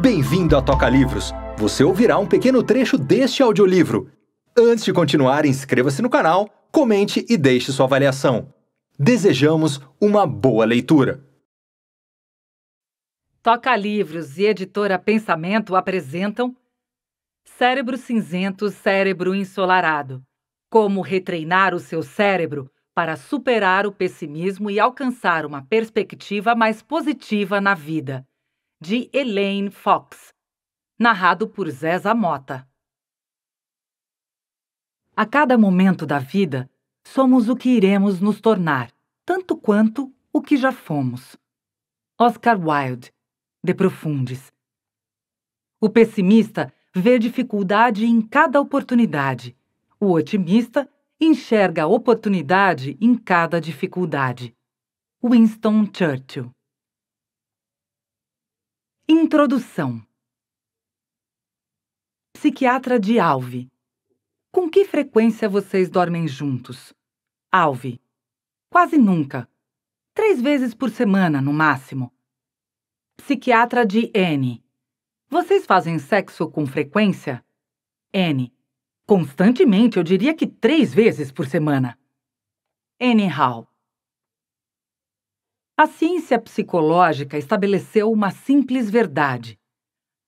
Bem-vindo a Toca Livros! Você ouvirá um pequeno trecho deste audiolivro. Antes de continuar, inscreva-se no canal, comente e deixe sua avaliação. Desejamos uma boa leitura! Toca Livros e Editora Pensamento apresentam Cérebro Cinzento, Cérebro Ensolarado. Como retreinar o seu cérebro para superar o pessimismo e alcançar uma perspectiva mais positiva na vida de Elaine Fox, narrado por Zéza Mota. A cada momento da vida, somos o que iremos nos tornar, tanto quanto o que já fomos. Oscar Wilde, De Profundis. O pessimista vê dificuldade em cada oportunidade. O otimista enxerga oportunidade em cada dificuldade. Winston Churchill Introdução Psiquiatra de Alve Com que frequência vocês dormem juntos? Alve Quase nunca. Três vezes por semana, no máximo. Psiquiatra de N Vocês fazem sexo com frequência? N Constantemente, eu diria que três vezes por semana. N. Hall a ciência psicológica estabeleceu uma simples verdade.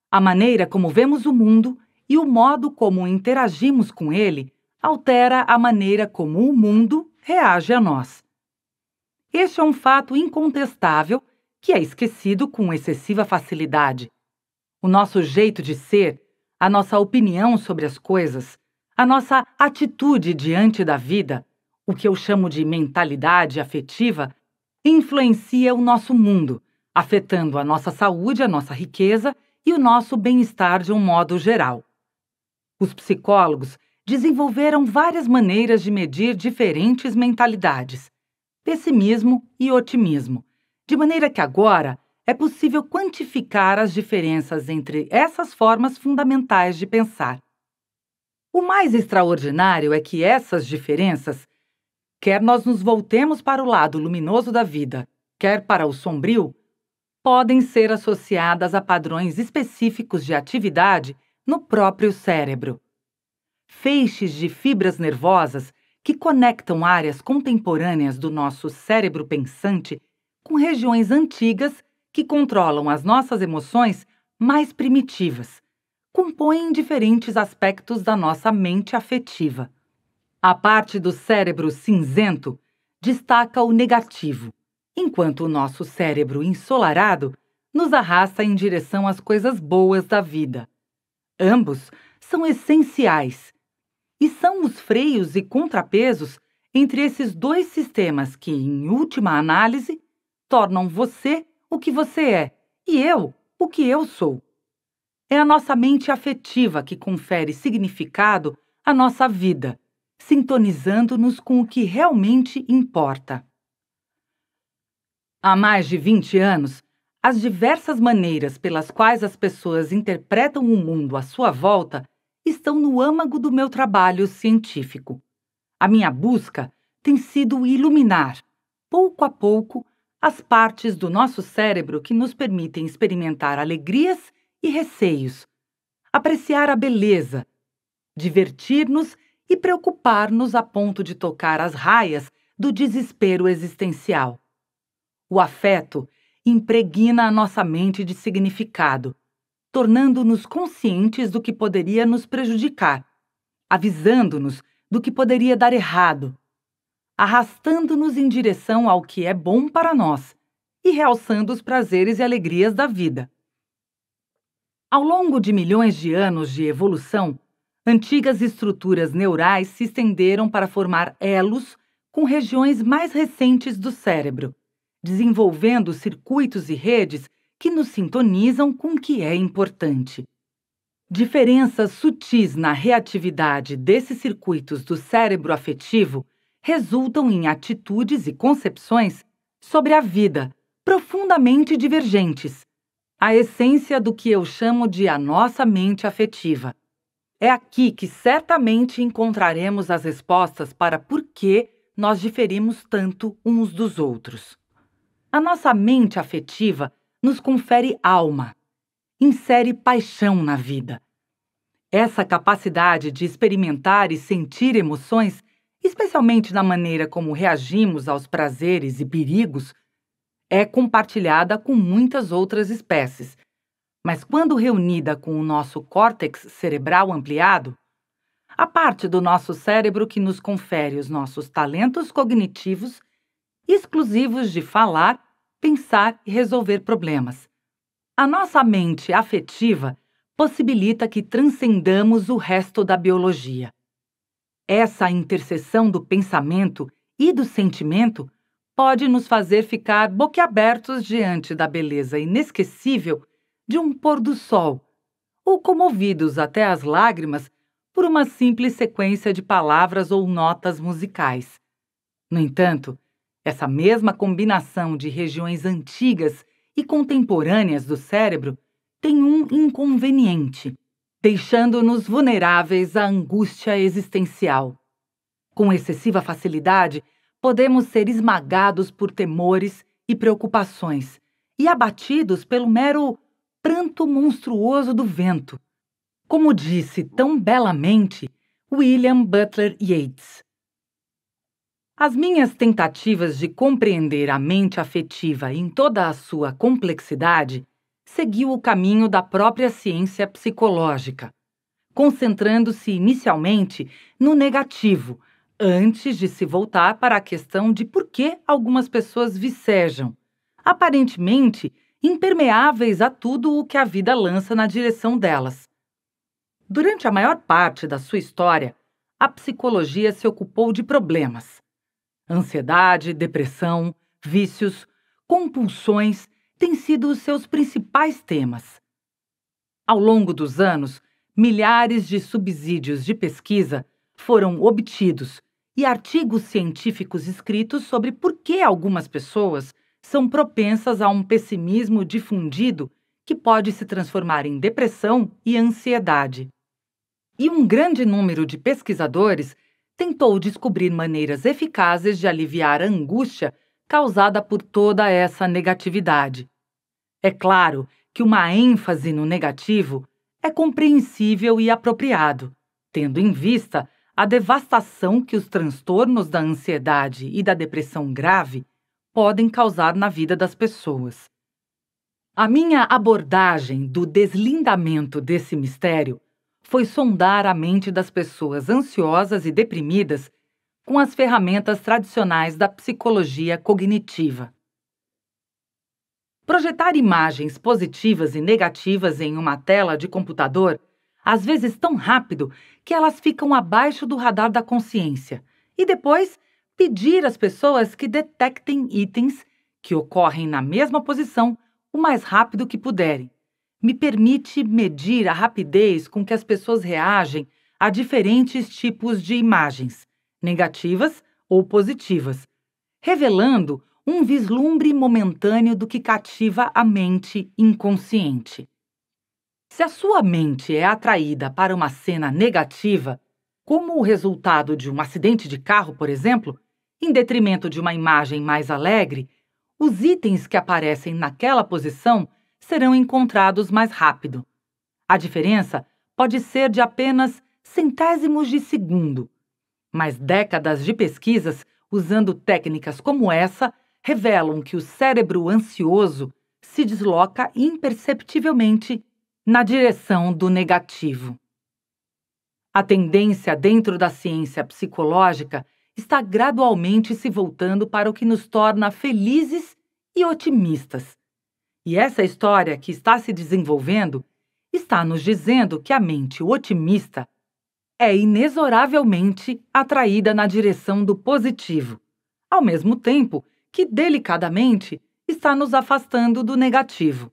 A maneira como vemos o mundo e o modo como interagimos com ele altera a maneira como o mundo reage a nós. Este é um fato incontestável que é esquecido com excessiva facilidade. O nosso jeito de ser, a nossa opinião sobre as coisas, a nossa atitude diante da vida, o que eu chamo de mentalidade afetiva, influencia o nosso mundo, afetando a nossa saúde, a nossa riqueza e o nosso bem-estar de um modo geral. Os psicólogos desenvolveram várias maneiras de medir diferentes mentalidades, pessimismo e otimismo, de maneira que agora é possível quantificar as diferenças entre essas formas fundamentais de pensar. O mais extraordinário é que essas diferenças quer nós nos voltemos para o lado luminoso da vida, quer para o sombrio, podem ser associadas a padrões específicos de atividade no próprio cérebro. Feixes de fibras nervosas que conectam áreas contemporâneas do nosso cérebro pensante com regiões antigas que controlam as nossas emoções mais primitivas, compõem diferentes aspectos da nossa mente afetiva. A parte do cérebro cinzento destaca o negativo, enquanto o nosso cérebro ensolarado nos arrasta em direção às coisas boas da vida. Ambos são essenciais e são os freios e contrapesos entre esses dois sistemas que, em última análise, tornam você o que você é e eu o que eu sou. É a nossa mente afetiva que confere significado à nossa vida sintonizando-nos com o que realmente importa. Há mais de 20 anos, as diversas maneiras pelas quais as pessoas interpretam o mundo à sua volta estão no âmago do meu trabalho científico. A minha busca tem sido iluminar, pouco a pouco, as partes do nosso cérebro que nos permitem experimentar alegrias e receios, apreciar a beleza, divertir-nos e preocupar-nos a ponto de tocar as raias do desespero existencial. O afeto impregna a nossa mente de significado, tornando-nos conscientes do que poderia nos prejudicar, avisando-nos do que poderia dar errado, arrastando-nos em direção ao que é bom para nós e realçando os prazeres e alegrias da vida. Ao longo de milhões de anos de evolução, Antigas estruturas neurais se estenderam para formar elos com regiões mais recentes do cérebro, desenvolvendo circuitos e redes que nos sintonizam com o que é importante. Diferenças sutis na reatividade desses circuitos do cérebro afetivo resultam em atitudes e concepções sobre a vida profundamente divergentes, a essência do que eu chamo de a nossa mente afetiva. É aqui que certamente encontraremos as respostas para por que nós diferimos tanto uns dos outros. A nossa mente afetiva nos confere alma, insere paixão na vida. Essa capacidade de experimentar e sentir emoções, especialmente na maneira como reagimos aos prazeres e perigos, é compartilhada com muitas outras espécies, mas quando reunida com o nosso córtex cerebral ampliado, a parte do nosso cérebro que nos confere os nossos talentos cognitivos exclusivos de falar, pensar e resolver problemas. A nossa mente afetiva possibilita que transcendamos o resto da biologia. Essa interseção do pensamento e do sentimento pode nos fazer ficar boquiabertos diante da beleza inesquecível de um pôr do sol, ou comovidos até às lágrimas por uma simples sequência de palavras ou notas musicais. No entanto, essa mesma combinação de regiões antigas e contemporâneas do cérebro tem um inconveniente, deixando-nos vulneráveis à angústia existencial. Com excessiva facilidade, podemos ser esmagados por temores e preocupações e abatidos pelo mero pranto monstruoso do vento, como disse tão belamente William Butler Yeats. As minhas tentativas de compreender a mente afetiva em toda a sua complexidade seguiu o caminho da própria ciência psicológica, concentrando-se inicialmente no negativo, antes de se voltar para a questão de por que algumas pessoas vicejam, aparentemente impermeáveis a tudo o que a vida lança na direção delas. Durante a maior parte da sua história, a psicologia se ocupou de problemas. Ansiedade, depressão, vícios, compulsões têm sido os seus principais temas. Ao longo dos anos, milhares de subsídios de pesquisa foram obtidos e artigos científicos escritos sobre por que algumas pessoas são propensas a um pessimismo difundido que pode se transformar em depressão e ansiedade. E um grande número de pesquisadores tentou descobrir maneiras eficazes de aliviar a angústia causada por toda essa negatividade. É claro que uma ênfase no negativo é compreensível e apropriado, tendo em vista a devastação que os transtornos da ansiedade e da depressão grave podem causar na vida das pessoas. A minha abordagem do deslindamento desse mistério foi sondar a mente das pessoas ansiosas e deprimidas com as ferramentas tradicionais da psicologia cognitiva. Projetar imagens positivas e negativas em uma tela de computador, às vezes tão rápido que elas ficam abaixo do radar da consciência, e depois pedir às pessoas que detectem itens que ocorrem na mesma posição o mais rápido que puderem. Me permite medir a rapidez com que as pessoas reagem a diferentes tipos de imagens, negativas ou positivas, revelando um vislumbre momentâneo do que cativa a mente inconsciente. Se a sua mente é atraída para uma cena negativa, como o resultado de um acidente de carro, por exemplo, em detrimento de uma imagem mais alegre, os itens que aparecem naquela posição serão encontrados mais rápido. A diferença pode ser de apenas centésimos de segundo, mas décadas de pesquisas usando técnicas como essa revelam que o cérebro ansioso se desloca imperceptivelmente na direção do negativo. A tendência dentro da ciência psicológica está gradualmente se voltando para o que nos torna felizes e otimistas. E essa história que está se desenvolvendo está nos dizendo que a mente otimista é inexoravelmente atraída na direção do positivo, ao mesmo tempo que delicadamente está nos afastando do negativo.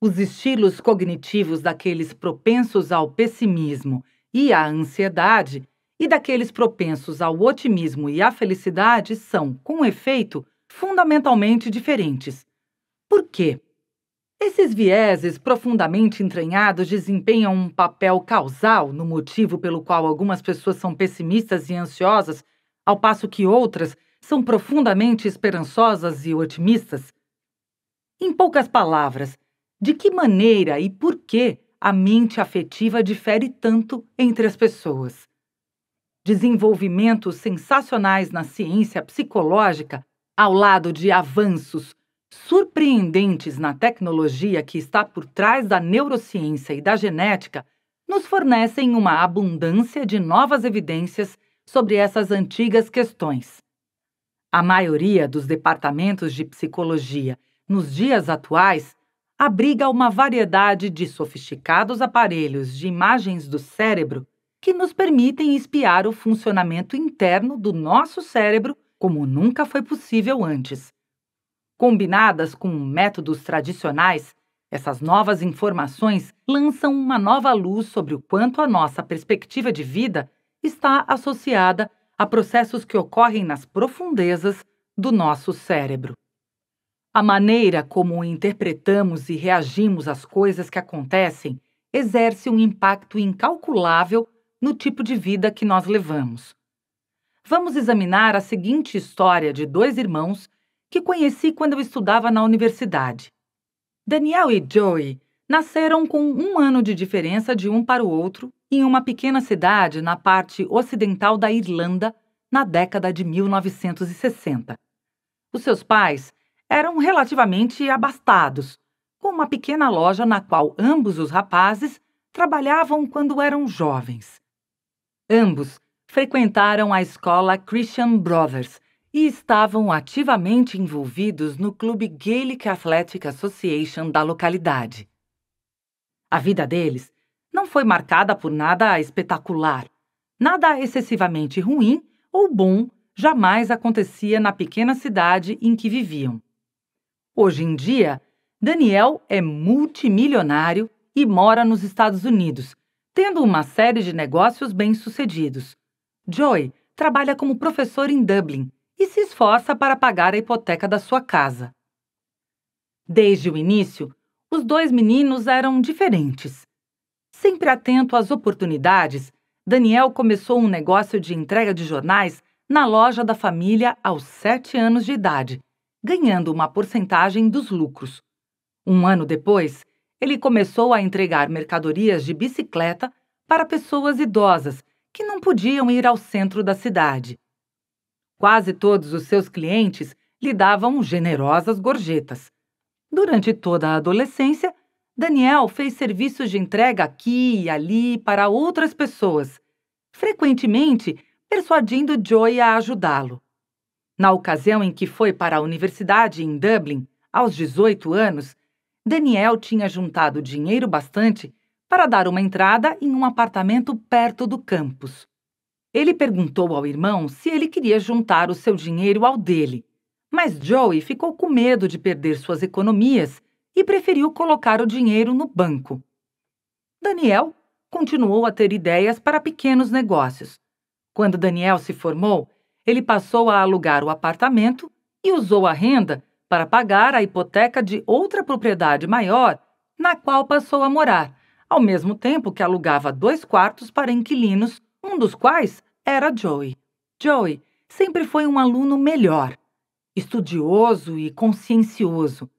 Os estilos cognitivos daqueles propensos ao pessimismo e à ansiedade e daqueles propensos ao otimismo e à felicidade são, com efeito, fundamentalmente diferentes. Por quê? Esses vieses profundamente entranhados desempenham um papel causal no motivo pelo qual algumas pessoas são pessimistas e ansiosas, ao passo que outras são profundamente esperançosas e otimistas. Em poucas palavras, de que maneira e por que a mente afetiva difere tanto entre as pessoas? desenvolvimentos sensacionais na ciência psicológica, ao lado de avanços surpreendentes na tecnologia que está por trás da neurociência e da genética, nos fornecem uma abundância de novas evidências sobre essas antigas questões. A maioria dos departamentos de psicologia nos dias atuais abriga uma variedade de sofisticados aparelhos de imagens do cérebro que nos permitem espiar o funcionamento interno do nosso cérebro como nunca foi possível antes. Combinadas com métodos tradicionais, essas novas informações lançam uma nova luz sobre o quanto a nossa perspectiva de vida está associada a processos que ocorrem nas profundezas do nosso cérebro. A maneira como interpretamos e reagimos às coisas que acontecem exerce um impacto incalculável no tipo de vida que nós levamos. Vamos examinar a seguinte história de dois irmãos que conheci quando eu estudava na universidade. Daniel e Joey nasceram com um ano de diferença de um para o outro em uma pequena cidade na parte ocidental da Irlanda na década de 1960. Os seus pais eram relativamente abastados, com uma pequena loja na qual ambos os rapazes trabalhavam quando eram jovens. Ambos frequentaram a escola Christian Brothers e estavam ativamente envolvidos no clube Gaelic Athletic Association da localidade. A vida deles não foi marcada por nada espetacular. Nada excessivamente ruim ou bom jamais acontecia na pequena cidade em que viviam. Hoje em dia, Daniel é multimilionário e mora nos Estados Unidos, tendo uma série de negócios bem-sucedidos. Joy trabalha como professor em Dublin e se esforça para pagar a hipoteca da sua casa. Desde o início, os dois meninos eram diferentes. Sempre atento às oportunidades, Daniel começou um negócio de entrega de jornais na loja da família aos sete anos de idade, ganhando uma porcentagem dos lucros. Um ano depois, ele começou a entregar mercadorias de bicicleta para pessoas idosas que não podiam ir ao centro da cidade. Quase todos os seus clientes lhe davam generosas gorjetas. Durante toda a adolescência, Daniel fez serviços de entrega aqui e ali para outras pessoas, frequentemente persuadindo Joy a ajudá-lo. Na ocasião em que foi para a universidade em Dublin, aos 18 anos, Daniel tinha juntado dinheiro bastante para dar uma entrada em um apartamento perto do campus. Ele perguntou ao irmão se ele queria juntar o seu dinheiro ao dele, mas Joey ficou com medo de perder suas economias e preferiu colocar o dinheiro no banco. Daniel continuou a ter ideias para pequenos negócios. Quando Daniel se formou, ele passou a alugar o apartamento e usou a renda para pagar a hipoteca de outra propriedade maior, na qual passou a morar, ao mesmo tempo que alugava dois quartos para inquilinos, um dos quais era Joey. Joey sempre foi um aluno melhor, estudioso e consciencioso.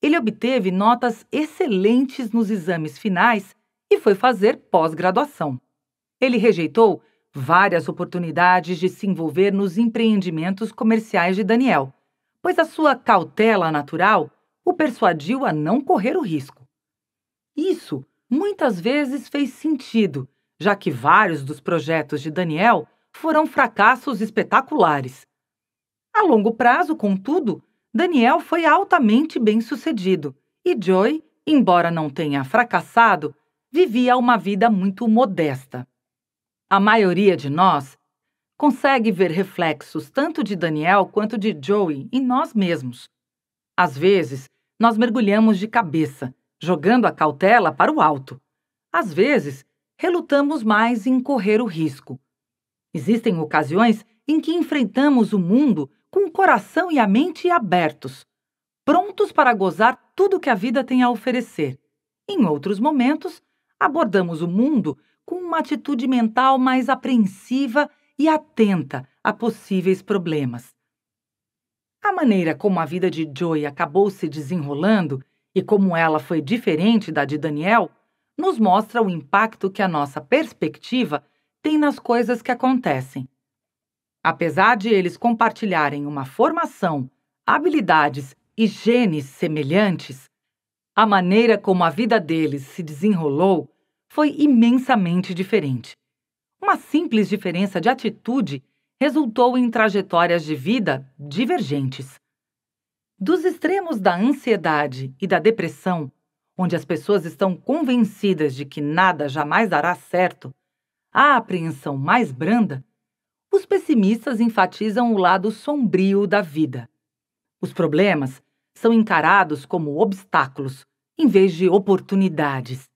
Ele obteve notas excelentes nos exames finais e foi fazer pós-graduação. Ele rejeitou várias oportunidades de se envolver nos empreendimentos comerciais de Daniel pois a sua cautela natural o persuadiu a não correr o risco. Isso muitas vezes fez sentido, já que vários dos projetos de Daniel foram fracassos espetaculares. A longo prazo, contudo, Daniel foi altamente bem sucedido e Joy, embora não tenha fracassado, vivia uma vida muito modesta. A maioria de nós consegue ver reflexos tanto de Daniel quanto de Joey em nós mesmos. Às vezes, nós mergulhamos de cabeça, jogando a cautela para o alto. Às vezes, relutamos mais em correr o risco. Existem ocasiões em que enfrentamos o mundo com o coração e a mente abertos, prontos para gozar tudo que a vida tem a oferecer. Em outros momentos, abordamos o mundo com uma atitude mental mais apreensiva e atenta a possíveis problemas. A maneira como a vida de Joy acabou se desenrolando e como ela foi diferente da de Daniel nos mostra o impacto que a nossa perspectiva tem nas coisas que acontecem. Apesar de eles compartilharem uma formação, habilidades e genes semelhantes, a maneira como a vida deles se desenrolou foi imensamente diferente. Uma simples diferença de atitude resultou em trajetórias de vida divergentes. Dos extremos da ansiedade e da depressão, onde as pessoas estão convencidas de que nada jamais dará certo, à apreensão mais branda, os pessimistas enfatizam o lado sombrio da vida. Os problemas são encarados como obstáculos em vez de oportunidades.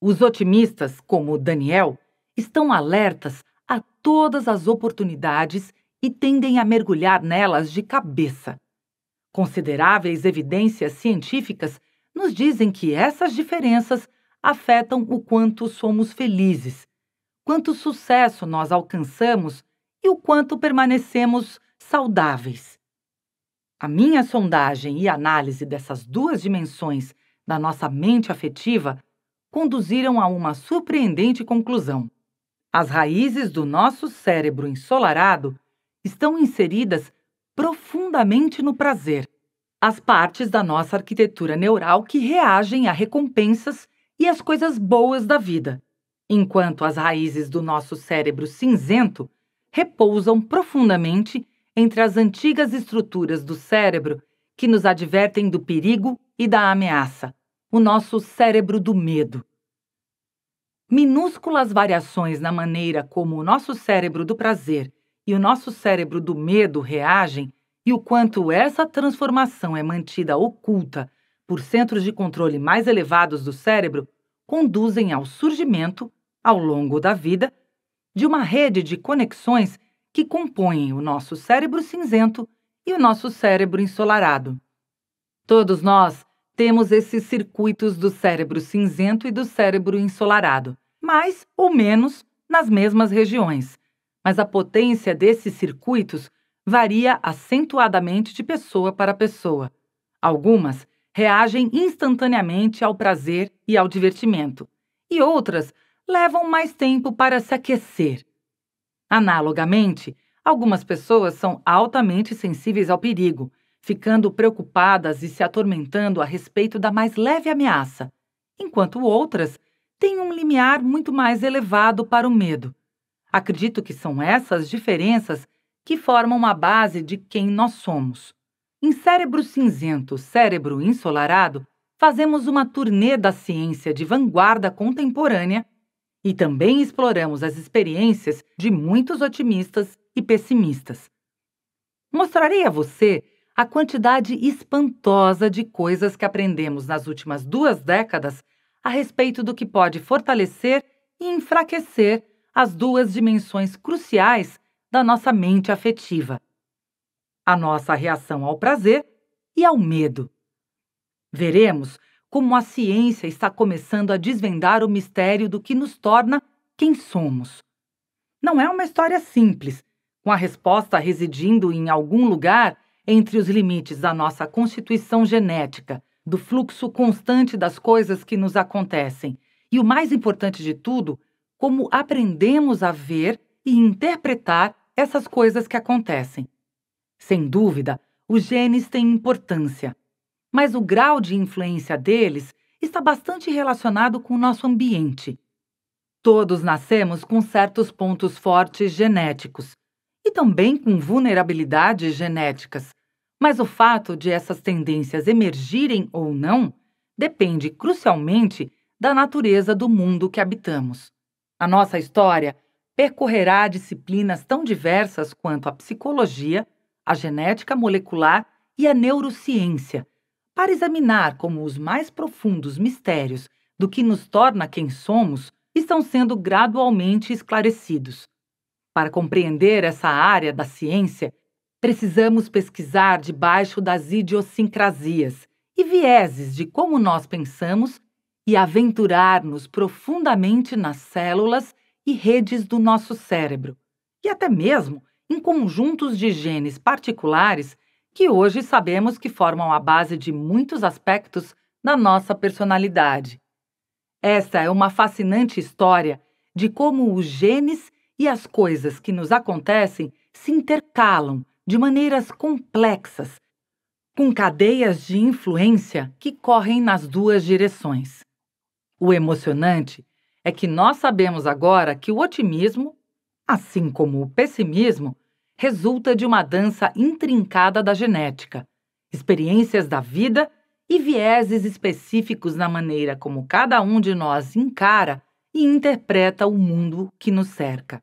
Os otimistas, como Daniel, estão alertas a todas as oportunidades e tendem a mergulhar nelas de cabeça. Consideráveis evidências científicas nos dizem que essas diferenças afetam o quanto somos felizes, quanto sucesso nós alcançamos e o quanto permanecemos saudáveis. A minha sondagem e análise dessas duas dimensões da nossa mente afetiva conduziram a uma surpreendente conclusão. As raízes do nosso cérebro ensolarado estão inseridas profundamente no prazer, as partes da nossa arquitetura neural que reagem a recompensas e as coisas boas da vida, enquanto as raízes do nosso cérebro cinzento repousam profundamente entre as antigas estruturas do cérebro que nos advertem do perigo e da ameaça, o nosso cérebro do medo minúsculas variações na maneira como o nosso cérebro do prazer e o nosso cérebro do medo reagem e o quanto essa transformação é mantida oculta por centros de controle mais elevados do cérebro conduzem ao surgimento, ao longo da vida, de uma rede de conexões que compõem o nosso cérebro cinzento e o nosso cérebro ensolarado. Todos nós temos esses circuitos do cérebro cinzento e do cérebro ensolarado mais ou menos nas mesmas regiões, mas a potência desses circuitos varia acentuadamente de pessoa para pessoa. Algumas reagem instantaneamente ao prazer e ao divertimento, e outras levam mais tempo para se aquecer. Analogamente, algumas pessoas são altamente sensíveis ao perigo, ficando preocupadas e se atormentando a respeito da mais leve ameaça, enquanto outras tem um limiar muito mais elevado para o medo. Acredito que são essas diferenças que formam a base de quem nós somos. Em Cérebro Cinzento, Cérebro Ensolarado, fazemos uma turnê da ciência de vanguarda contemporânea e também exploramos as experiências de muitos otimistas e pessimistas. Mostrarei a você a quantidade espantosa de coisas que aprendemos nas últimas duas décadas a respeito do que pode fortalecer e enfraquecer as duas dimensões cruciais da nossa mente afetiva: a nossa reação ao prazer e ao medo. Veremos como a ciência está começando a desvendar o mistério do que nos torna quem somos. Não é uma história simples, com a resposta residindo em algum lugar entre os limites da nossa constituição genética, do fluxo constante das coisas que nos acontecem. E o mais importante de tudo, como aprendemos a ver e interpretar essas coisas que acontecem. Sem dúvida, os genes têm importância, mas o grau de influência deles está bastante relacionado com o nosso ambiente. Todos nascemos com certos pontos fortes genéticos e também com vulnerabilidades genéticas, mas o fato de essas tendências emergirem ou não depende crucialmente da natureza do mundo que habitamos. A nossa história percorrerá disciplinas tão diversas quanto a psicologia, a genética molecular e a neurociência, para examinar como os mais profundos mistérios do que nos torna quem somos estão sendo gradualmente esclarecidos. Para compreender essa área da ciência, Precisamos pesquisar debaixo das idiosincrasias e vieses de como nós pensamos e aventurar-nos profundamente nas células e redes do nosso cérebro, e até mesmo em conjuntos de genes particulares que hoje sabemos que formam a base de muitos aspectos da nossa personalidade. Esta é uma fascinante história de como os genes e as coisas que nos acontecem se intercalam de maneiras complexas, com cadeias de influência que correm nas duas direções. O emocionante é que nós sabemos agora que o otimismo, assim como o pessimismo, resulta de uma dança intrincada da genética, experiências da vida e vieses específicos na maneira como cada um de nós encara e interpreta o mundo que nos cerca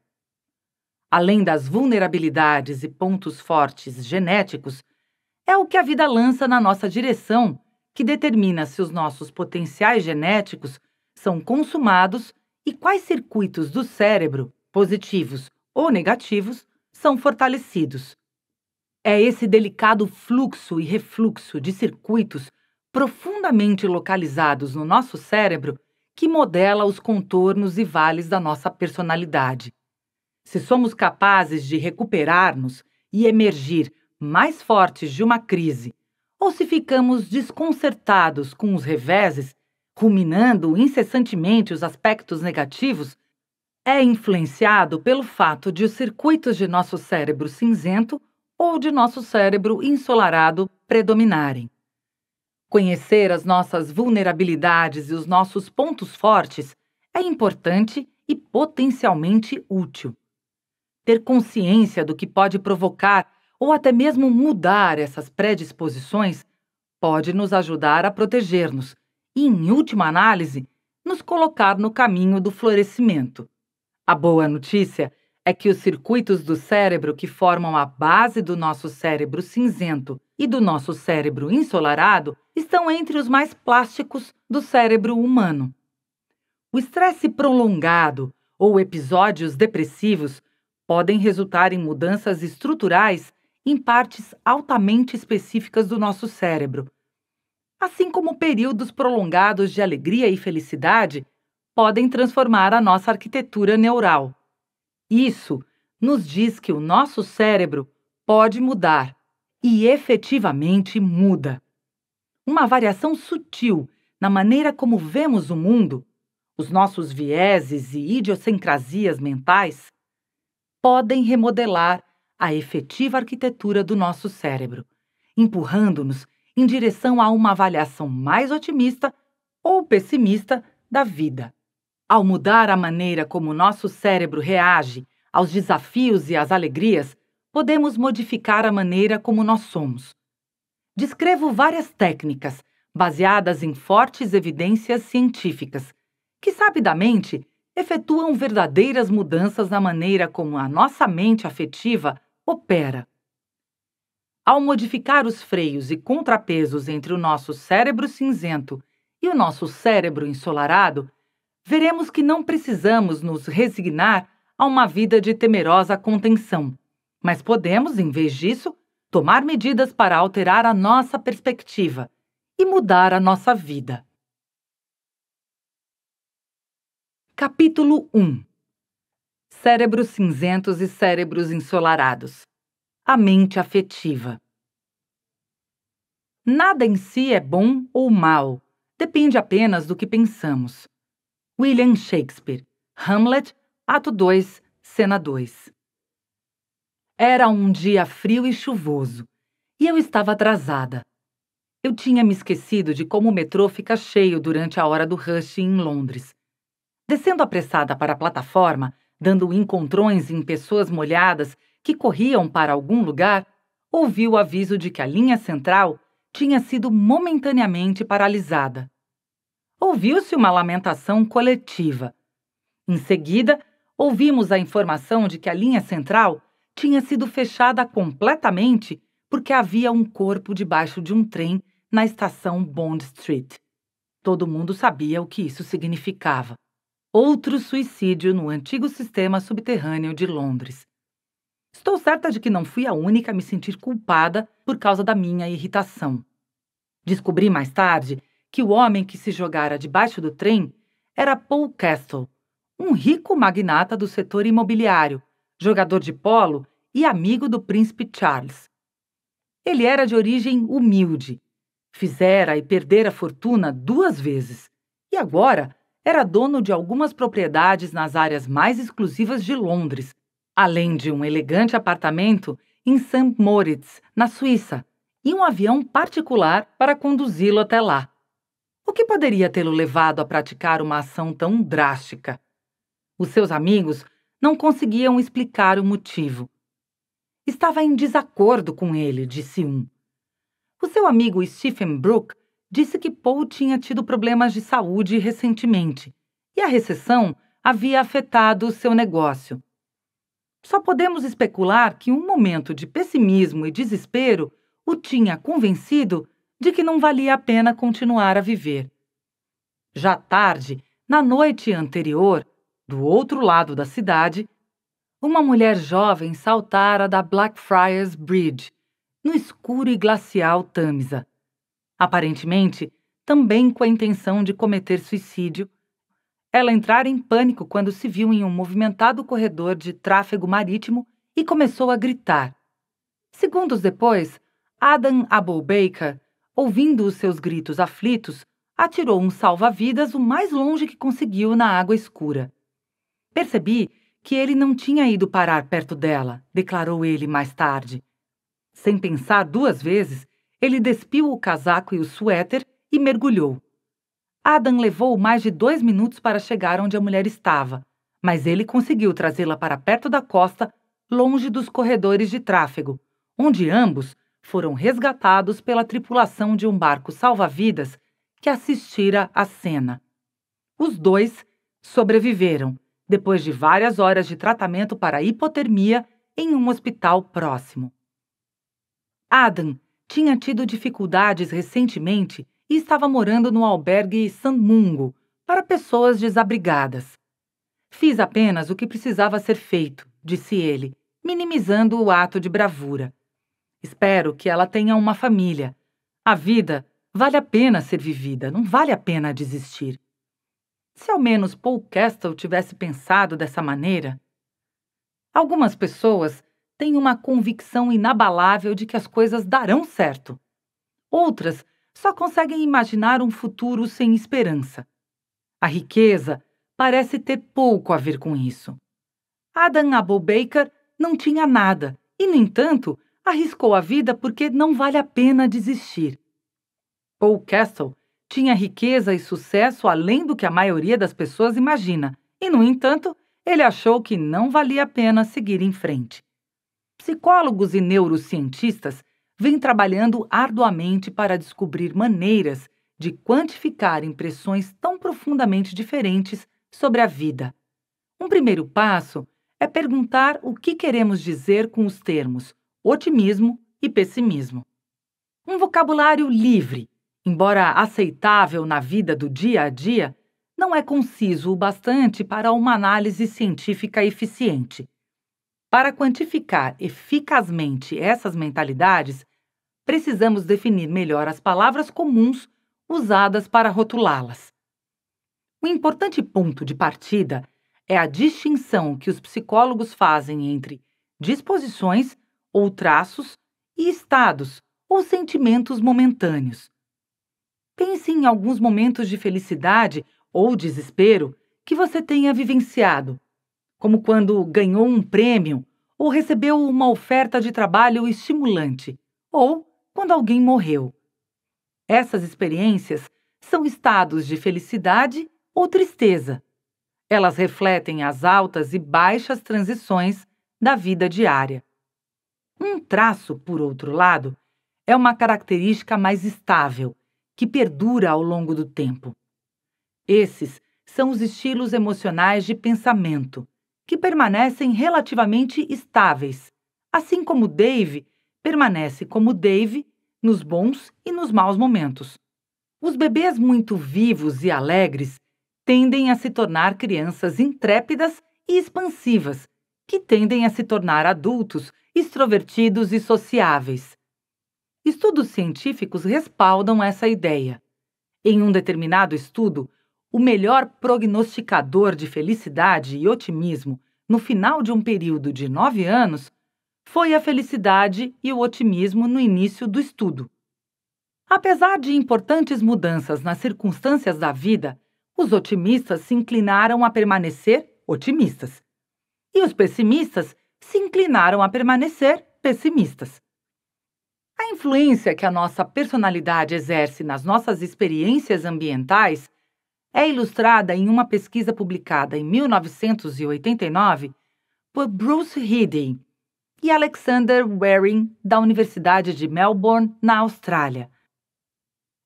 além das vulnerabilidades e pontos fortes genéticos, é o que a vida lança na nossa direção, que determina se os nossos potenciais genéticos são consumados e quais circuitos do cérebro, positivos ou negativos, são fortalecidos. É esse delicado fluxo e refluxo de circuitos profundamente localizados no nosso cérebro que modela os contornos e vales da nossa personalidade. Se somos capazes de recuperarmos e emergir mais fortes de uma crise, ou se ficamos desconcertados com os reveses, ruminando incessantemente os aspectos negativos, é influenciado pelo fato de os circuitos de nosso cérebro cinzento ou de nosso cérebro ensolarado predominarem. Conhecer as nossas vulnerabilidades e os nossos pontos fortes é importante e potencialmente útil ter consciência do que pode provocar ou até mesmo mudar essas predisposições pode nos ajudar a proteger-nos e, em última análise, nos colocar no caminho do florescimento. A boa notícia é que os circuitos do cérebro que formam a base do nosso cérebro cinzento e do nosso cérebro ensolarado estão entre os mais plásticos do cérebro humano. O estresse prolongado ou episódios depressivos podem resultar em mudanças estruturais em partes altamente específicas do nosso cérebro. Assim como períodos prolongados de alegria e felicidade podem transformar a nossa arquitetura neural. Isso nos diz que o nosso cérebro pode mudar e efetivamente muda. Uma variação sutil na maneira como vemos o mundo, os nossos vieses e idiosincrasias mentais, podem remodelar a efetiva arquitetura do nosso cérebro, empurrando-nos em direção a uma avaliação mais otimista ou pessimista da vida. Ao mudar a maneira como nosso cérebro reage aos desafios e às alegrias, podemos modificar a maneira como nós somos. Descrevo várias técnicas baseadas em fortes evidências científicas, que sabidamente efetuam verdadeiras mudanças na maneira como a nossa mente afetiva opera. Ao modificar os freios e contrapesos entre o nosso cérebro cinzento e o nosso cérebro ensolarado, veremos que não precisamos nos resignar a uma vida de temerosa contenção, mas podemos, em vez disso, tomar medidas para alterar a nossa perspectiva e mudar a nossa vida. Capítulo 1 Cérebros cinzentos e cérebros ensolarados. A mente afetiva. Nada em si é bom ou mal, depende apenas do que pensamos. William Shakespeare, Hamlet, Ato 2, Cena 2. Era um dia frio e chuvoso, e eu estava atrasada. Eu tinha me esquecido de como o metrô fica cheio durante a hora do rush em Londres descendo apressada para a plataforma, dando encontrões em pessoas molhadas que corriam para algum lugar, ouviu o aviso de que a linha central tinha sido momentaneamente paralisada. Ouviu-se uma lamentação coletiva. Em seguida, ouvimos a informação de que a linha central tinha sido fechada completamente porque havia um corpo debaixo de um trem na estação Bond Street. Todo mundo sabia o que isso significava. Outro suicídio no antigo sistema subterrâneo de Londres. Estou certa de que não fui a única a me sentir culpada por causa da minha irritação. Descobri mais tarde que o homem que se jogara debaixo do trem era Paul Castle, um rico magnata do setor imobiliário, jogador de polo e amigo do príncipe Charles. Ele era de origem humilde. Fizera e perdera fortuna duas vezes. E agora era dono de algumas propriedades nas áreas mais exclusivas de Londres, além de um elegante apartamento em St. Moritz, na Suíça, e um avião particular para conduzi-lo até lá. O que poderia tê-lo levado a praticar uma ação tão drástica? Os seus amigos não conseguiam explicar o motivo. Estava em desacordo com ele, disse um. O seu amigo Stephen Brooke disse que Paul tinha tido problemas de saúde recentemente e a recessão havia afetado seu negócio. Só podemos especular que um momento de pessimismo e desespero o tinha convencido de que não valia a pena continuar a viver. Já tarde, na noite anterior, do outro lado da cidade, uma mulher jovem saltara da Blackfriars Bridge, no escuro e glacial Tamisa, aparentemente também com a intenção de cometer suicídio, ela entrara em pânico quando se viu em um movimentado corredor de tráfego marítimo e começou a gritar. Segundos depois, Adam Baker, ouvindo os seus gritos aflitos, atirou um salva-vidas o mais longe que conseguiu na água escura. Percebi que ele não tinha ido parar perto dela, declarou ele mais tarde. Sem pensar duas vezes, ele despiu o casaco e o suéter e mergulhou. Adam levou mais de dois minutos para chegar onde a mulher estava, mas ele conseguiu trazê-la para perto da costa, longe dos corredores de tráfego, onde ambos foram resgatados pela tripulação de um barco salva-vidas que assistira à cena. Os dois sobreviveram, depois de várias horas de tratamento para hipotermia em um hospital próximo. Adam tinha tido dificuldades recentemente e estava morando no albergue San Mungo para pessoas desabrigadas. Fiz apenas o que precisava ser feito, disse ele, minimizando o ato de bravura. Espero que ela tenha uma família. A vida vale a pena ser vivida, não vale a pena desistir. Se ao menos Paul Kestel tivesse pensado dessa maneira. Algumas pessoas têm uma convicção inabalável de que as coisas darão certo. Outras só conseguem imaginar um futuro sem esperança. A riqueza parece ter pouco a ver com isso. Adam Baker não tinha nada e, no entanto, arriscou a vida porque não vale a pena desistir. Paul Castle tinha riqueza e sucesso além do que a maioria das pessoas imagina, e, no entanto, ele achou que não valia a pena seguir em frente. Psicólogos e neurocientistas vêm trabalhando arduamente para descobrir maneiras de quantificar impressões tão profundamente diferentes sobre a vida. Um primeiro passo é perguntar o que queremos dizer com os termos otimismo e pessimismo. Um vocabulário livre, embora aceitável na vida do dia a dia, não é conciso o bastante para uma análise científica eficiente. Para quantificar eficazmente essas mentalidades, precisamos definir melhor as palavras comuns usadas para rotulá-las. O importante ponto de partida é a distinção que os psicólogos fazem entre disposições ou traços e estados ou sentimentos momentâneos. Pense em alguns momentos de felicidade ou desespero que você tenha vivenciado como quando ganhou um prêmio ou recebeu uma oferta de trabalho estimulante, ou quando alguém morreu. Essas experiências são estados de felicidade ou tristeza. Elas refletem as altas e baixas transições da vida diária. Um traço, por outro lado, é uma característica mais estável, que perdura ao longo do tempo. Esses são os estilos emocionais de pensamento, que permanecem relativamente estáveis, assim como Dave permanece como Dave nos bons e nos maus momentos. Os bebês muito vivos e alegres tendem a se tornar crianças intrépidas e expansivas, que tendem a se tornar adultos extrovertidos e sociáveis. Estudos científicos respaldam essa ideia. Em um determinado estudo, o melhor prognosticador de felicidade e otimismo no final de um período de nove anos foi a felicidade e o otimismo no início do estudo. Apesar de importantes mudanças nas circunstâncias da vida, os otimistas se inclinaram a permanecer otimistas. E os pessimistas se inclinaram a permanecer pessimistas. A influência que a nossa personalidade exerce nas nossas experiências ambientais é ilustrada em uma pesquisa publicada em 1989 por Bruce Heading e Alexander Waring, da Universidade de Melbourne, na Austrália.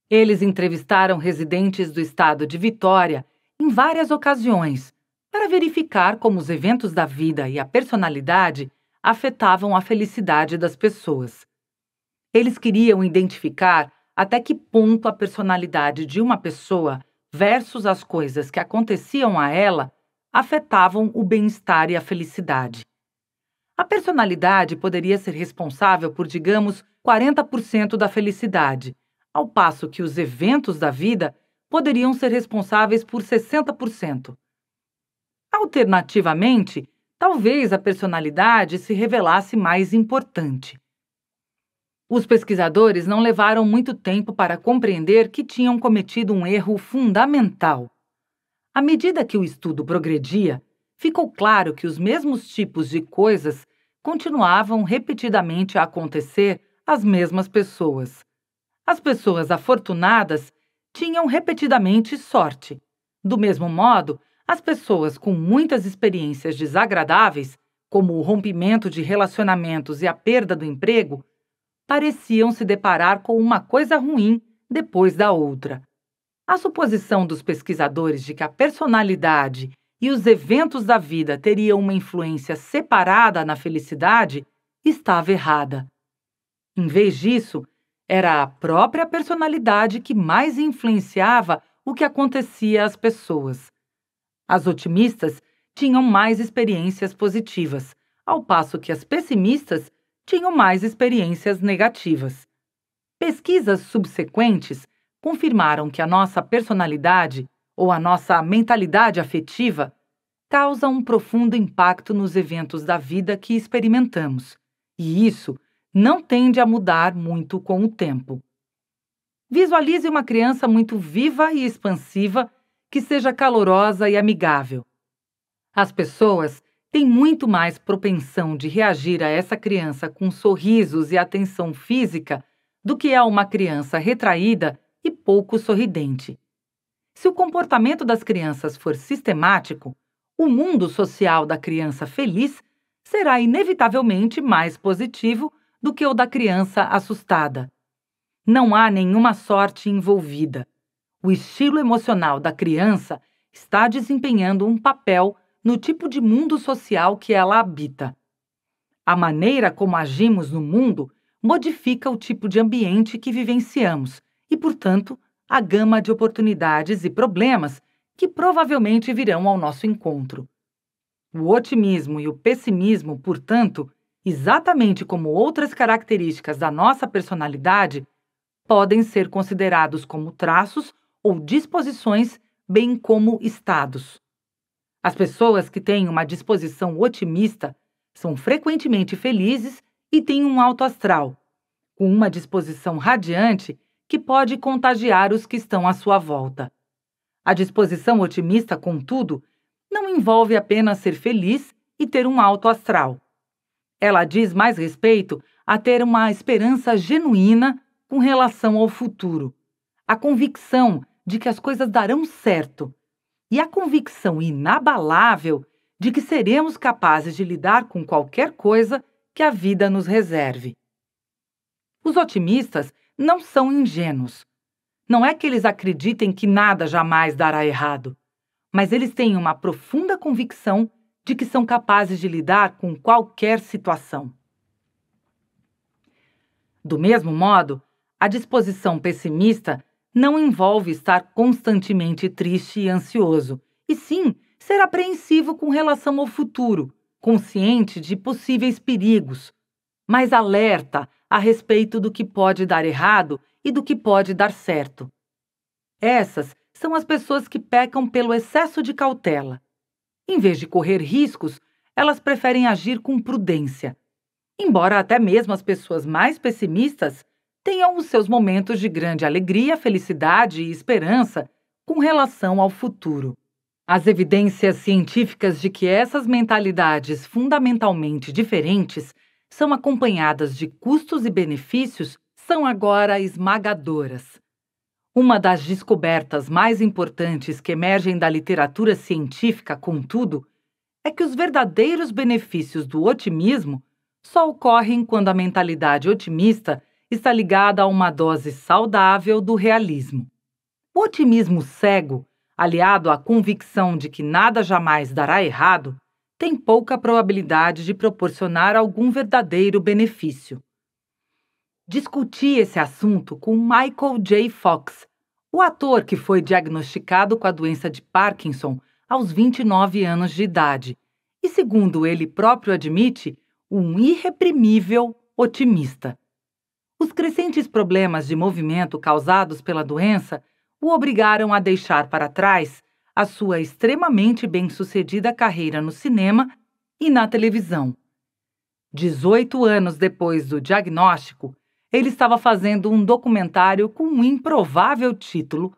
Eles entrevistaram residentes do estado de Vitória em várias ocasiões para verificar como os eventos da vida e a personalidade afetavam a felicidade das pessoas. Eles queriam identificar até que ponto a personalidade de uma pessoa versus as coisas que aconteciam a ela afetavam o bem-estar e a felicidade. A personalidade poderia ser responsável por, digamos, 40% da felicidade, ao passo que os eventos da vida poderiam ser responsáveis por 60%. Alternativamente, talvez a personalidade se revelasse mais importante. Os pesquisadores não levaram muito tempo para compreender que tinham cometido um erro fundamental. À medida que o estudo progredia, ficou claro que os mesmos tipos de coisas continuavam repetidamente a acontecer às mesmas pessoas. As pessoas afortunadas tinham repetidamente sorte. Do mesmo modo, as pessoas com muitas experiências desagradáveis, como o rompimento de relacionamentos e a perda do emprego, pareciam se deparar com uma coisa ruim depois da outra. A suposição dos pesquisadores de que a personalidade e os eventos da vida teriam uma influência separada na felicidade estava errada. Em vez disso, era a própria personalidade que mais influenciava o que acontecia às pessoas. As otimistas tinham mais experiências positivas, ao passo que as pessimistas tinham mais experiências negativas. Pesquisas subsequentes confirmaram que a nossa personalidade ou a nossa mentalidade afetiva causa um profundo impacto nos eventos da vida que experimentamos, e isso não tende a mudar muito com o tempo. Visualize uma criança muito viva e expansiva que seja calorosa e amigável. As pessoas tem muito mais propensão de reagir a essa criança com sorrisos e atenção física do que a uma criança retraída e pouco sorridente. Se o comportamento das crianças for sistemático, o mundo social da criança feliz será inevitavelmente mais positivo do que o da criança assustada. Não há nenhuma sorte envolvida. O estilo emocional da criança está desempenhando um papel no tipo de mundo social que ela habita. A maneira como agimos no mundo modifica o tipo de ambiente que vivenciamos e, portanto, a gama de oportunidades e problemas que provavelmente virão ao nosso encontro. O otimismo e o pessimismo, portanto, exatamente como outras características da nossa personalidade, podem ser considerados como traços ou disposições, bem como estados. As pessoas que têm uma disposição otimista são frequentemente felizes e têm um alto astral, com uma disposição radiante que pode contagiar os que estão à sua volta. A disposição otimista, contudo, não envolve apenas ser feliz e ter um alto astral. Ela diz mais respeito a ter uma esperança genuína com relação ao futuro, a convicção de que as coisas darão certo e a convicção inabalável de que seremos capazes de lidar com qualquer coisa que a vida nos reserve. Os otimistas não são ingênuos. Não é que eles acreditem que nada jamais dará errado, mas eles têm uma profunda convicção de que são capazes de lidar com qualquer situação. Do mesmo modo, a disposição pessimista não envolve estar constantemente triste e ansioso, e sim ser apreensivo com relação ao futuro, consciente de possíveis perigos, mas alerta a respeito do que pode dar errado e do que pode dar certo. Essas são as pessoas que pecam pelo excesso de cautela. Em vez de correr riscos, elas preferem agir com prudência. Embora até mesmo as pessoas mais pessimistas tenham os seus momentos de grande alegria, felicidade e esperança com relação ao futuro. As evidências científicas de que essas mentalidades fundamentalmente diferentes são acompanhadas de custos e benefícios são agora esmagadoras. Uma das descobertas mais importantes que emergem da literatura científica, contudo, é que os verdadeiros benefícios do otimismo só ocorrem quando a mentalidade otimista está ligada a uma dose saudável do realismo. O otimismo cego, aliado à convicção de que nada jamais dará errado, tem pouca probabilidade de proporcionar algum verdadeiro benefício. Discuti esse assunto com Michael J. Fox, o ator que foi diagnosticado com a doença de Parkinson aos 29 anos de idade e, segundo ele próprio admite, um irreprimível otimista. Os crescentes problemas de movimento causados pela doença o obrigaram a deixar para trás a sua extremamente bem-sucedida carreira no cinema e na televisão. 18 anos depois do diagnóstico, ele estava fazendo um documentário com um improvável título: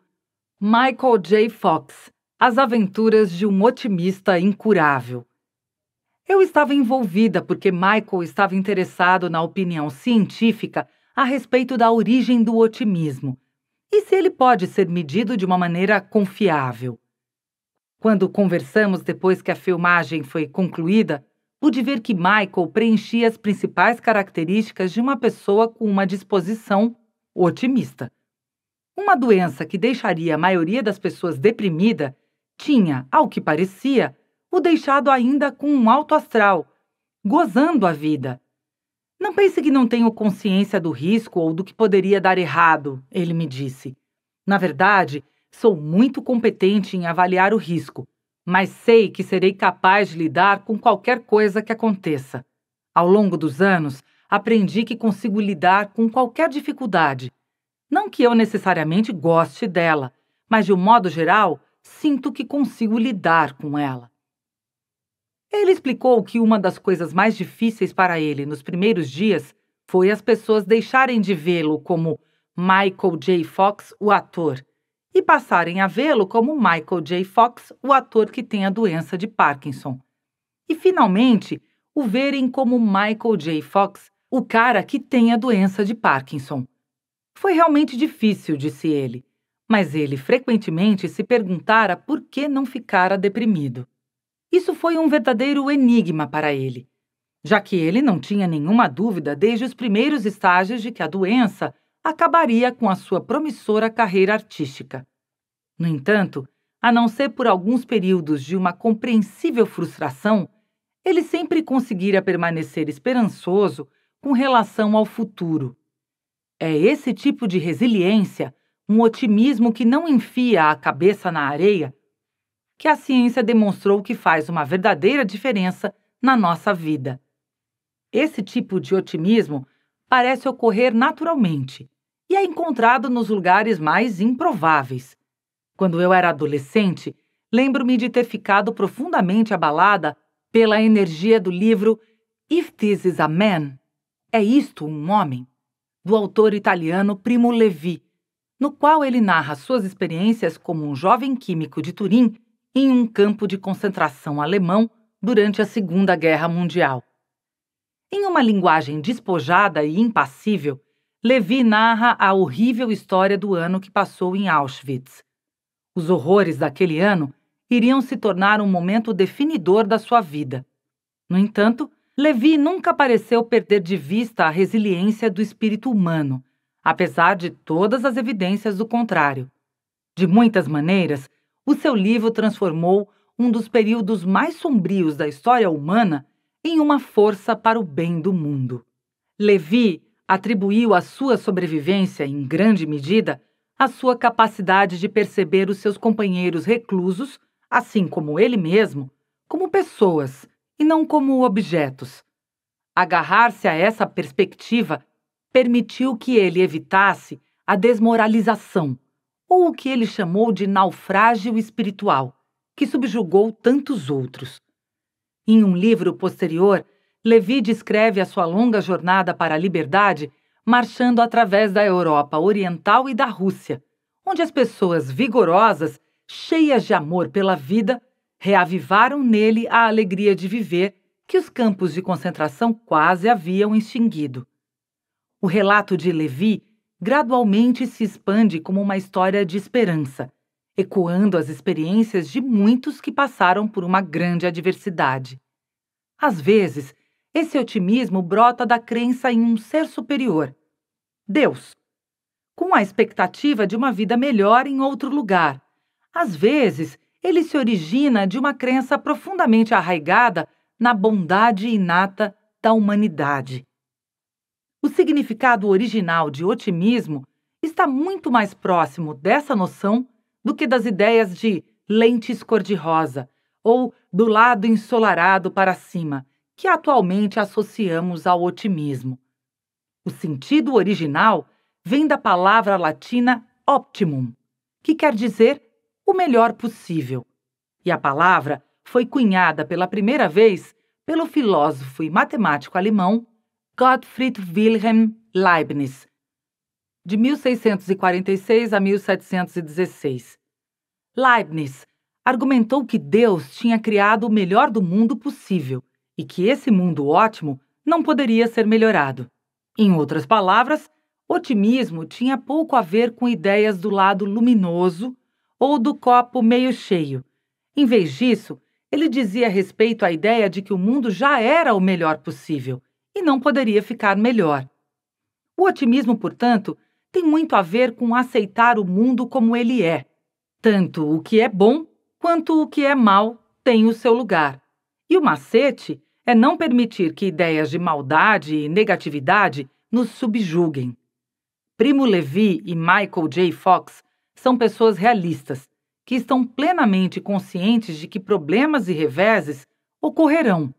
Michael J. Fox As Aventuras de um Otimista Incurável. Eu estava envolvida porque Michael estava interessado na opinião científica a respeito da origem do otimismo e se ele pode ser medido de uma maneira confiável. Quando conversamos depois que a filmagem foi concluída, pude ver que Michael preenchia as principais características de uma pessoa com uma disposição otimista. Uma doença que deixaria a maioria das pessoas deprimida tinha, ao que parecia, o deixado ainda com um alto astral, gozando a vida, não pense que não tenho consciência do risco ou do que poderia dar errado, ele me disse. Na verdade, sou muito competente em avaliar o risco, mas sei que serei capaz de lidar com qualquer coisa que aconteça. Ao longo dos anos, aprendi que consigo lidar com qualquer dificuldade. Não que eu necessariamente goste dela, mas de um modo geral, sinto que consigo lidar com ela. Ele explicou que uma das coisas mais difíceis para ele nos primeiros dias foi as pessoas deixarem de vê-lo como Michael J. Fox, o ator, e passarem a vê-lo como Michael J. Fox, o ator que tem a doença de Parkinson. E, finalmente, o verem como Michael J. Fox, o cara que tem a doença de Parkinson. Foi realmente difícil, disse ele, mas ele frequentemente se perguntara por que não ficara deprimido. Isso foi um verdadeiro enigma para ele, já que ele não tinha nenhuma dúvida desde os primeiros estágios de que a doença acabaria com a sua promissora carreira artística. No entanto, a não ser por alguns períodos de uma compreensível frustração, ele sempre conseguira permanecer esperançoso com relação ao futuro. É esse tipo de resiliência, um otimismo que não enfia a cabeça na areia que a ciência demonstrou que faz uma verdadeira diferença na nossa vida. Esse tipo de otimismo parece ocorrer naturalmente e é encontrado nos lugares mais improváveis. Quando eu era adolescente, lembro-me de ter ficado profundamente abalada pela energia do livro If This Is a Man É Isto um Homem, do autor italiano Primo Levi, no qual ele narra suas experiências como um jovem químico de Turim em um campo de concentração alemão durante a Segunda Guerra Mundial. Em uma linguagem despojada e impassível, Levi narra a horrível história do ano que passou em Auschwitz. Os horrores daquele ano iriam se tornar um momento definidor da sua vida. No entanto, Levi nunca pareceu perder de vista a resiliência do espírito humano, apesar de todas as evidências do contrário. De muitas maneiras, o seu livro transformou um dos períodos mais sombrios da história humana em uma força para o bem do mundo. Levi atribuiu a sua sobrevivência, em grande medida, à sua capacidade de perceber os seus companheiros reclusos, assim como ele mesmo, como pessoas e não como objetos. Agarrar-se a essa perspectiva permitiu que ele evitasse a desmoralização ou o que ele chamou de naufrágio espiritual, que subjugou tantos outros. Em um livro posterior, Levi descreve a sua longa jornada para a liberdade marchando através da Europa Oriental e da Rússia, onde as pessoas vigorosas, cheias de amor pela vida, reavivaram nele a alegria de viver que os campos de concentração quase haviam extinguido. O relato de Levi gradualmente se expande como uma história de esperança, ecoando as experiências de muitos que passaram por uma grande adversidade. Às vezes, esse otimismo brota da crença em um ser superior, Deus, com a expectativa de uma vida melhor em outro lugar. Às vezes, ele se origina de uma crença profundamente arraigada na bondade inata da humanidade. O significado original de otimismo está muito mais próximo dessa noção do que das ideias de lentes cor-de-rosa ou do lado ensolarado para cima, que atualmente associamos ao otimismo. O sentido original vem da palavra latina optimum, que quer dizer o melhor possível. E a palavra foi cunhada pela primeira vez pelo filósofo e matemático alemão Gottfried Wilhelm Leibniz, de 1646 a 1716. Leibniz argumentou que Deus tinha criado o melhor do mundo possível e que esse mundo ótimo não poderia ser melhorado. Em outras palavras, otimismo tinha pouco a ver com ideias do lado luminoso ou do copo meio cheio. Em vez disso, ele dizia respeito à ideia de que o mundo já era o melhor possível e não poderia ficar melhor. O otimismo, portanto, tem muito a ver com aceitar o mundo como ele é. Tanto o que é bom quanto o que é mal tem o seu lugar. E o macete é não permitir que ideias de maldade e negatividade nos subjuguem. Primo Levi e Michael J. Fox são pessoas realistas, que estão plenamente conscientes de que problemas e reveses ocorrerão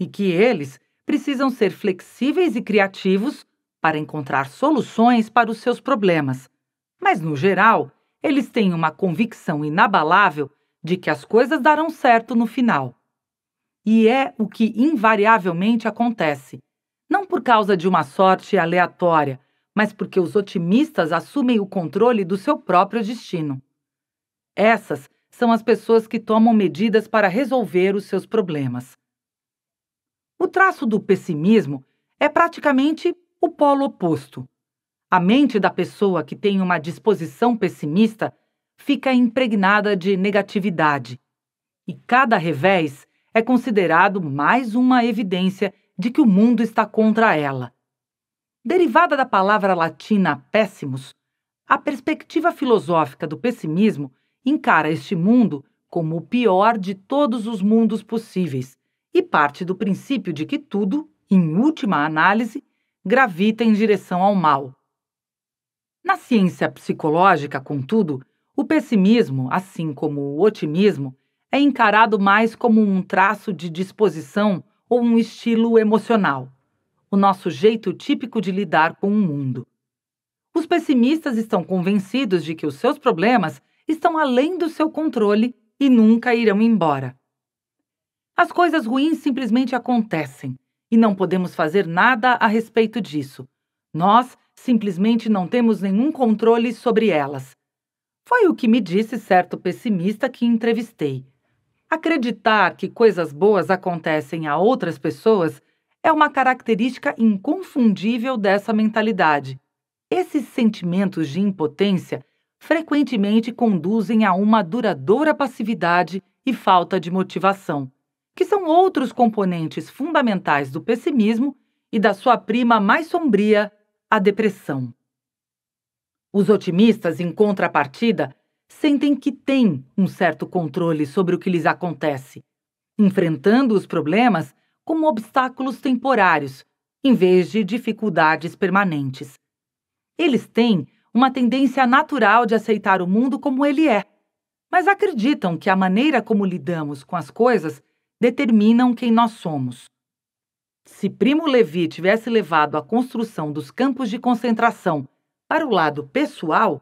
e que eles precisam ser flexíveis e criativos para encontrar soluções para os seus problemas. Mas, no geral, eles têm uma convicção inabalável de que as coisas darão certo no final. E é o que invariavelmente acontece. Não por causa de uma sorte aleatória, mas porque os otimistas assumem o controle do seu próprio destino. Essas são as pessoas que tomam medidas para resolver os seus problemas. O traço do pessimismo é praticamente o polo oposto. A mente da pessoa que tem uma disposição pessimista fica impregnada de negatividade, e cada revés é considerado mais uma evidência de que o mundo está contra ela. Derivada da palavra latina pessimus, a perspectiva filosófica do pessimismo encara este mundo como o pior de todos os mundos possíveis e parte do princípio de que tudo, em última análise, gravita em direção ao mal. Na ciência psicológica, contudo, o pessimismo, assim como o otimismo, é encarado mais como um traço de disposição ou um estilo emocional, o nosso jeito típico de lidar com o mundo. Os pessimistas estão convencidos de que os seus problemas estão além do seu controle e nunca irão embora. As coisas ruins simplesmente acontecem e não podemos fazer nada a respeito disso. Nós simplesmente não temos nenhum controle sobre elas. Foi o que me disse certo pessimista que entrevistei. Acreditar que coisas boas acontecem a outras pessoas é uma característica inconfundível dessa mentalidade. Esses sentimentos de impotência frequentemente conduzem a uma duradoura passividade e falta de motivação que são outros componentes fundamentais do pessimismo e da sua prima mais sombria, a depressão. Os otimistas, em contrapartida, sentem que têm um certo controle sobre o que lhes acontece, enfrentando os problemas como obstáculos temporários, em vez de dificuldades permanentes. Eles têm uma tendência natural de aceitar o mundo como ele é, mas acreditam que a maneira como lidamos com as coisas determinam quem nós somos. Se Primo Levi tivesse levado a construção dos campos de concentração para o lado pessoal,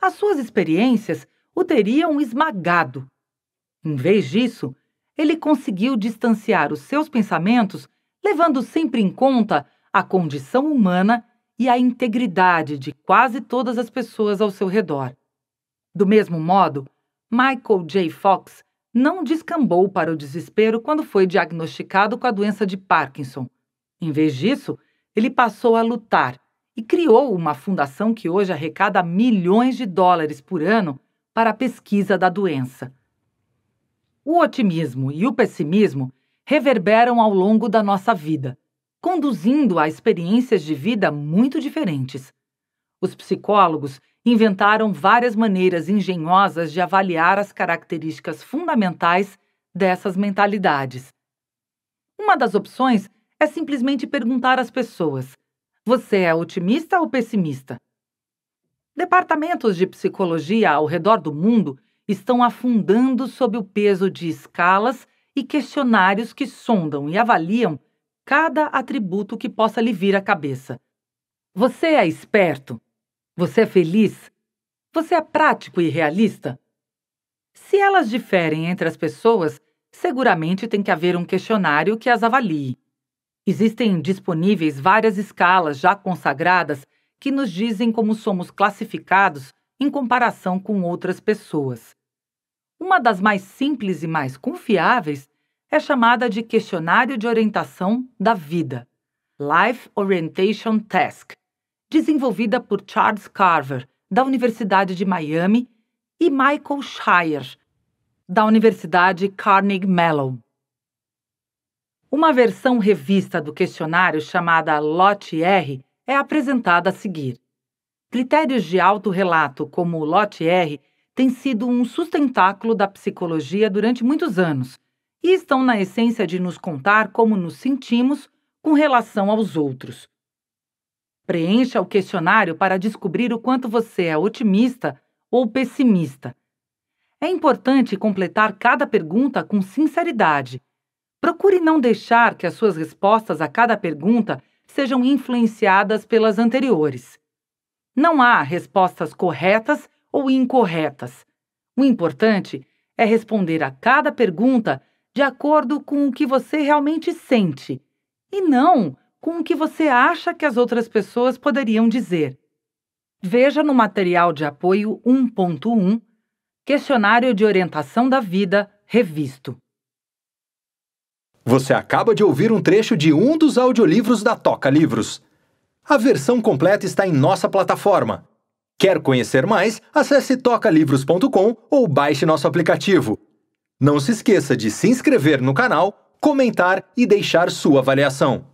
as suas experiências o teriam esmagado. Em vez disso, ele conseguiu distanciar os seus pensamentos, levando sempre em conta a condição humana e a integridade de quase todas as pessoas ao seu redor. Do mesmo modo, Michael J. Fox não descambou para o desespero quando foi diagnosticado com a doença de Parkinson. Em vez disso, ele passou a lutar e criou uma fundação que hoje arrecada milhões de dólares por ano para a pesquisa da doença. O otimismo e o pessimismo reverberam ao longo da nossa vida, conduzindo a experiências de vida muito diferentes. Os psicólogos inventaram várias maneiras engenhosas de avaliar as características fundamentais dessas mentalidades. Uma das opções é simplesmente perguntar às pessoas: você é otimista ou pessimista? Departamentos de psicologia ao redor do mundo estão afundando sob o peso de escalas e questionários que sondam e avaliam cada atributo que possa lhe vir à cabeça. Você é esperto? Você é feliz? Você é prático e realista? Se elas diferem entre as pessoas, seguramente tem que haver um questionário que as avalie. Existem disponíveis várias escalas já consagradas que nos dizem como somos classificados em comparação com outras pessoas. Uma das mais simples e mais confiáveis é chamada de Questionário de Orientação da Vida Life Orientation Task desenvolvida por Charles Carver, da Universidade de Miami, e Michael Shire, da Universidade Carnegie Mellon. Uma versão revista do questionário chamada Lote R é apresentada a seguir. Critérios de autorrelato como o Lote R têm sido um sustentáculo da psicologia durante muitos anos e estão na essência de nos contar como nos sentimos com relação aos outros, Preencha o questionário para descobrir o quanto você é otimista ou pessimista. É importante completar cada pergunta com sinceridade. Procure não deixar que as suas respostas a cada pergunta sejam influenciadas pelas anteriores. Não há respostas corretas ou incorretas. O importante é responder a cada pergunta de acordo com o que você realmente sente e não com o que você acha que as outras pessoas poderiam dizer. Veja no material de apoio 1.1 Questionário de Orientação da Vida Revisto. Você acaba de ouvir um trecho de um dos audiolivros da Toca Livros. A versão completa está em nossa plataforma. Quer conhecer mais? Acesse tocalivros.com ou baixe nosso aplicativo. Não se esqueça de se inscrever no canal, comentar e deixar sua avaliação.